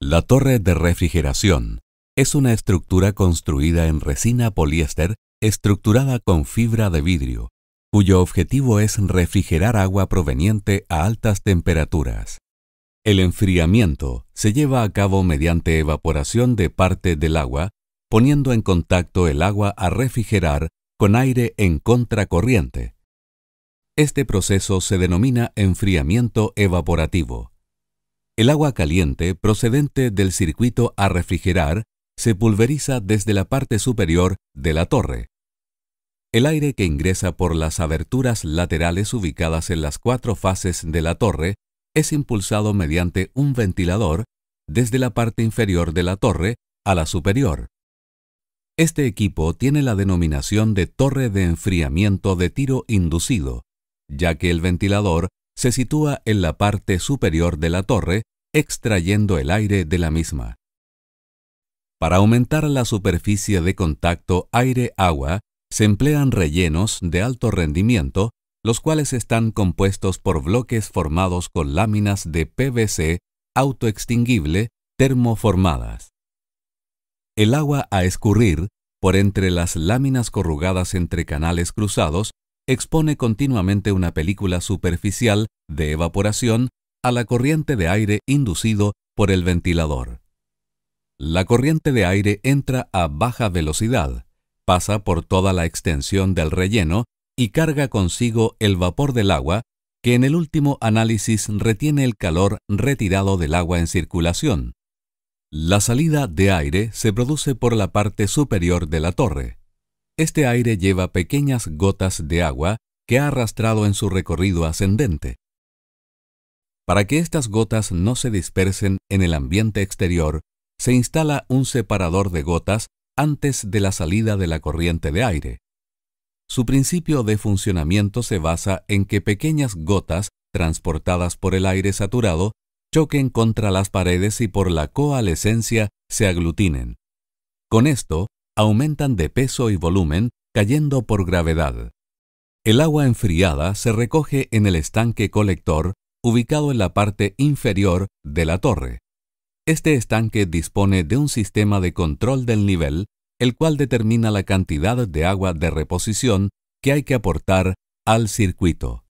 La torre de refrigeración es una estructura construida en resina poliéster estructurada con fibra de vidrio, cuyo objetivo es refrigerar agua proveniente a altas temperaturas. El enfriamiento se lleva a cabo mediante evaporación de parte del agua, poniendo en contacto el agua a refrigerar con aire en contracorriente. Este proceso se denomina enfriamiento evaporativo. El agua caliente procedente del circuito a refrigerar se pulveriza desde la parte superior de la torre. El aire que ingresa por las aberturas laterales ubicadas en las cuatro fases de la torre es impulsado mediante un ventilador desde la parte inferior de la torre a la superior. Este equipo tiene la denominación de torre de enfriamiento de tiro inducido, ya que el ventilador se sitúa en la parte superior de la torre, extrayendo el aire de la misma. Para aumentar la superficie de contacto aire-agua, se emplean rellenos de alto rendimiento, los cuales están compuestos por bloques formados con láminas de PVC autoextinguible termoformadas. El agua a escurrir por entre las láminas corrugadas entre canales cruzados expone continuamente una película superficial de evaporación a la corriente de aire inducido por el ventilador. La corriente de aire entra a baja velocidad, pasa por toda la extensión del relleno y carga consigo el vapor del agua, que en el último análisis retiene el calor retirado del agua en circulación. La salida de aire se produce por la parte superior de la torre, este aire lleva pequeñas gotas de agua que ha arrastrado en su recorrido ascendente. Para que estas gotas no se dispersen en el ambiente exterior, se instala un separador de gotas antes de la salida de la corriente de aire. Su principio de funcionamiento se basa en que pequeñas gotas transportadas por el aire saturado choquen contra las paredes y por la coalescencia se aglutinen. Con esto, aumentan de peso y volumen cayendo por gravedad. El agua enfriada se recoge en el estanque colector ubicado en la parte inferior de la torre. Este estanque dispone de un sistema de control del nivel, el cual determina la cantidad de agua de reposición que hay que aportar al circuito.